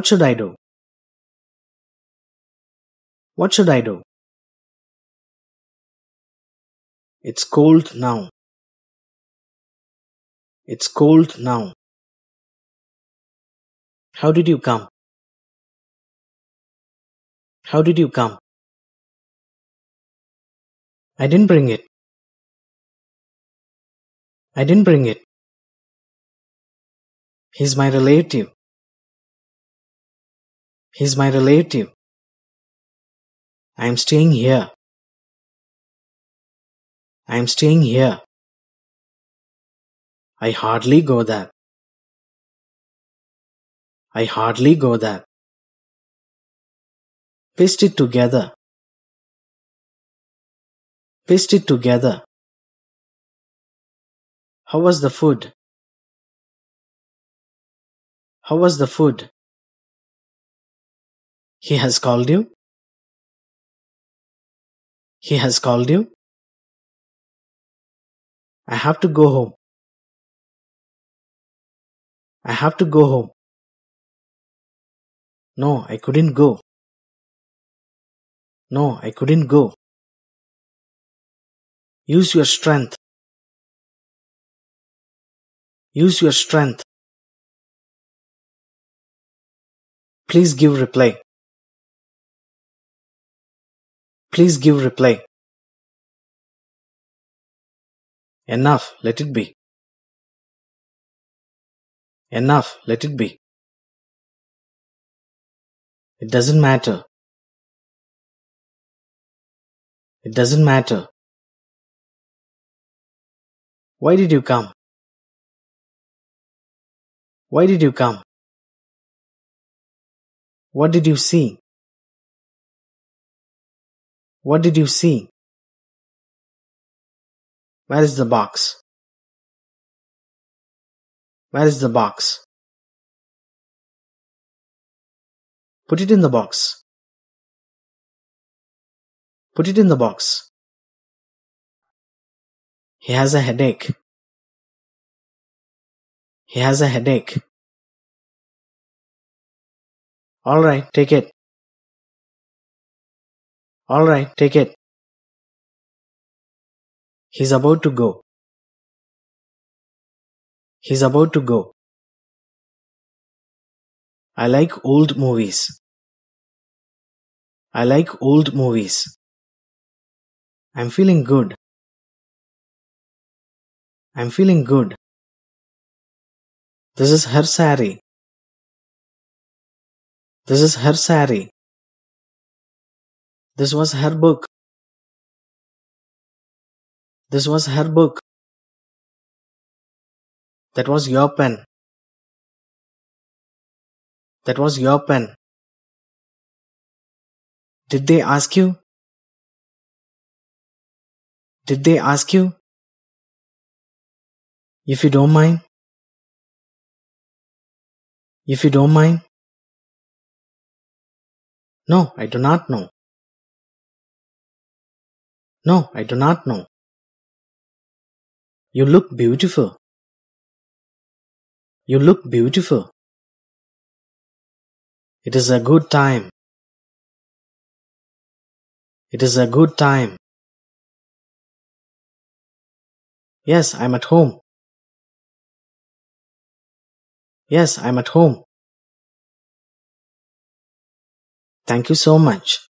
What should I do? What should I do? It's cold now. It's cold now. How did you come? How did you come? I didn't bring it. I didn't bring it. He's my relative. He's my relative. I am staying here. I am staying here. I hardly go there. I hardly go there. Paste it together. Paste it together. How was the food? How was the food? He has called you. He has called you. I have to go home. I have to go home. No, I couldn't go. No, I couldn't go. Use your strength. Use your strength. Please give reply. Please give reply. Enough, let it be. Enough, let it be. It doesn't matter. It doesn't matter. Why did you come? Why did you come? What did you see? What did you see? Where is the box? Where is the box? Put it in the box. Put it in the box. He has a headache. He has a headache. Alright, take it. All right, take it. He's about to go. He's about to go. I like old movies. I like old movies. I'm feeling good. I'm feeling good. This is her sari. This is her sari. This was her book. This was her book. That was your pen. That was your pen. Did they ask you? Did they ask you? If you don't mind? If you don't mind? No, I do not know. No, I do not know. You look beautiful. You look beautiful. It is a good time. It is a good time. Yes, I'm at home. Yes, I'm at home. Thank you so much.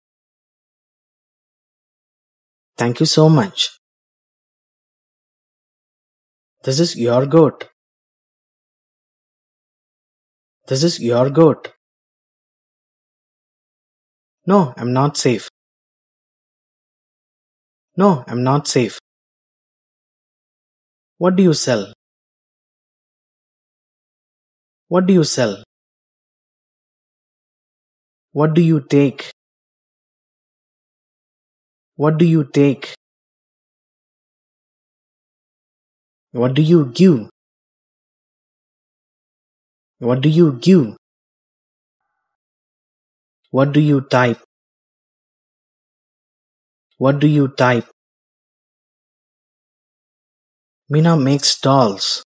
Thank you so much. This is your goat. This is your goat. No, I'm not safe. No, I'm not safe. What do you sell? What do you sell? What do you take? What do you take? What do you give? What do you give? What do you type? What do you type? Mina makes dolls.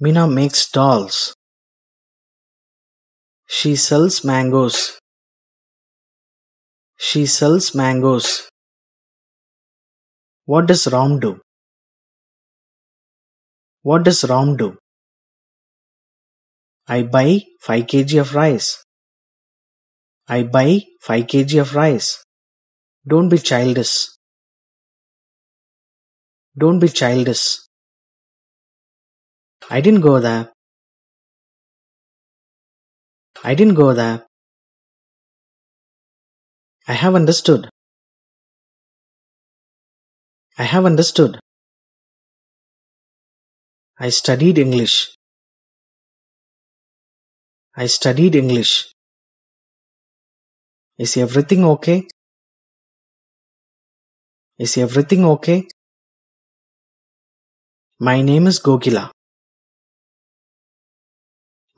Mina makes dolls. She sells mangoes. She sells mangoes. What does Ram do? What does Ram do? I buy 5 kg of rice. I buy 5 kg of rice. Don't be childish. Don't be childish. I didn't go there. I didn't go there. I have understood. I have understood. I studied English. I studied English. Is everything okay? Is everything okay? My name is Gogila.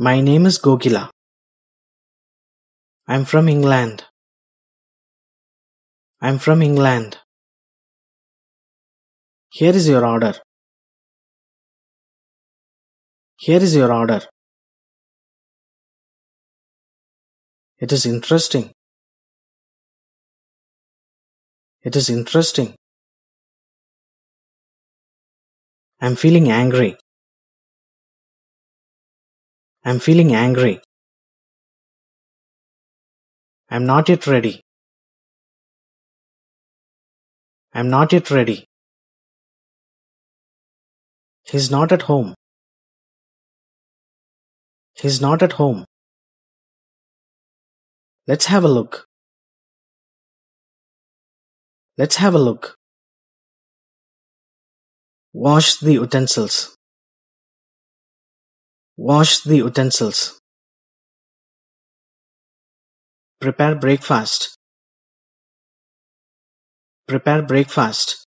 My name is Gogila. I'm from England. I am from England. Here is your order. Here is your order. It is interesting. It is interesting. I'm feeling angry. I'm feeling angry. I'm not yet ready. I'm not yet ready. He's not at home. He's not at home. Let's have a look. Let's have a look. Wash the utensils. Wash the utensils. Prepare breakfast. Prepare breakfast.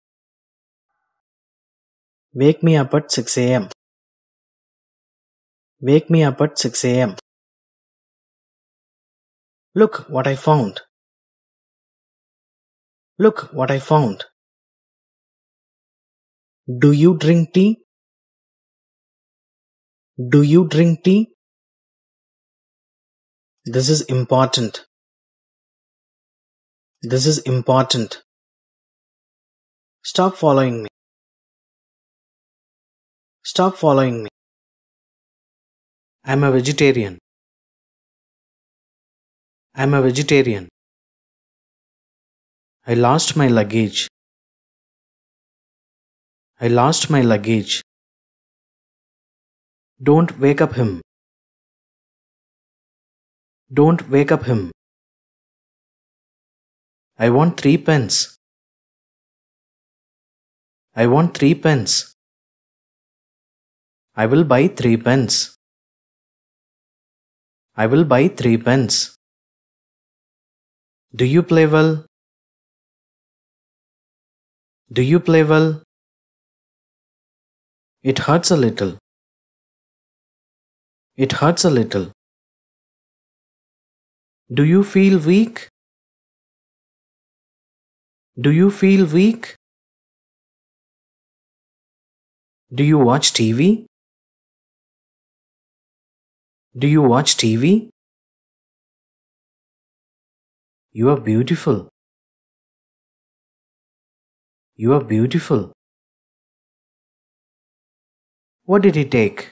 Wake me up at 6 a.m. Wake me up at 6 a.m. Look what I found. Look what I found. Do you drink tea? Do you drink tea? This is important. This is important. Stop following me. Stop following me. I'm a vegetarian. I'm a vegetarian. I lost my luggage. I lost my luggage. Don't wake up him. Don't wake up him. I want three pence. I want three pens. I will buy three pens. I will buy three pens. Do you play well? Do you play well? It hurts a little. It hurts a little. Do you feel weak? Do you feel weak? Do you watch TV? Do you watch TV? You are beautiful. You are beautiful. What did he take?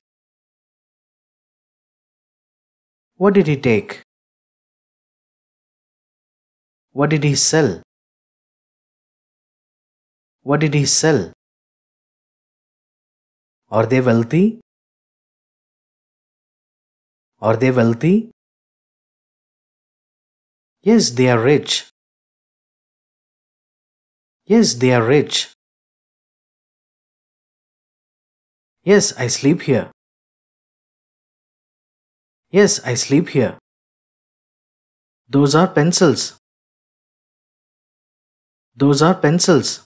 What did he take? What did he sell? What did he sell? Are they wealthy? Are they wealthy? Yes, they are rich. Yes, they are rich. Yes, I sleep here. Yes, I sleep here. Those are pencils. Those are pencils.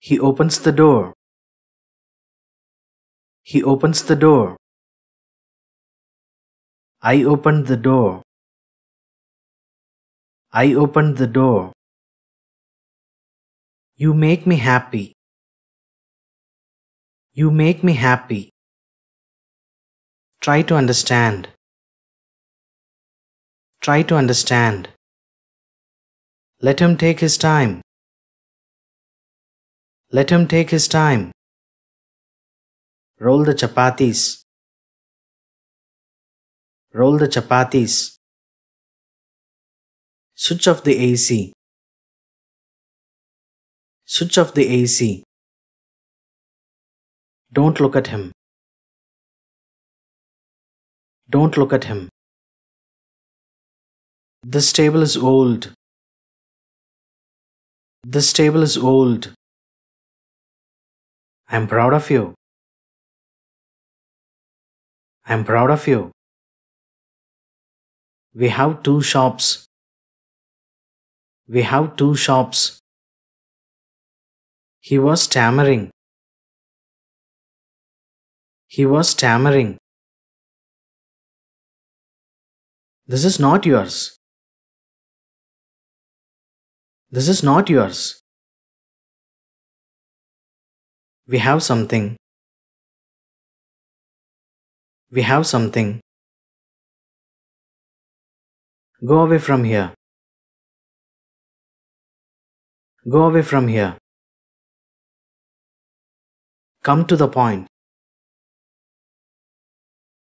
He opens the door. He opens the door. I opened the door. I opened the door. You make me happy. You make me happy. Try to understand. Try to understand. Let him take his time. Let him take his time. Roll the chapatis. Roll the chapatis. Switch off the AC. Switch off the AC. Don't look at him. Don't look at him. This table is old. This table is old. I'm proud of you. I'm proud of you. We have two shops. We have two shops. He was stammering. He was stammering. This is not yours. This is not yours. We have something. We have something. Go away from here. Go away from here. Come to the point.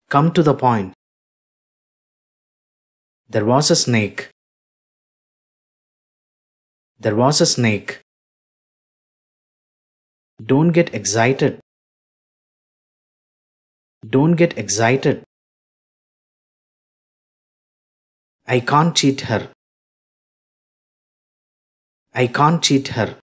Come to the point. There was a snake. There was a snake. Don't get excited. Don't get excited. I can't cheat her. I can't cheat her.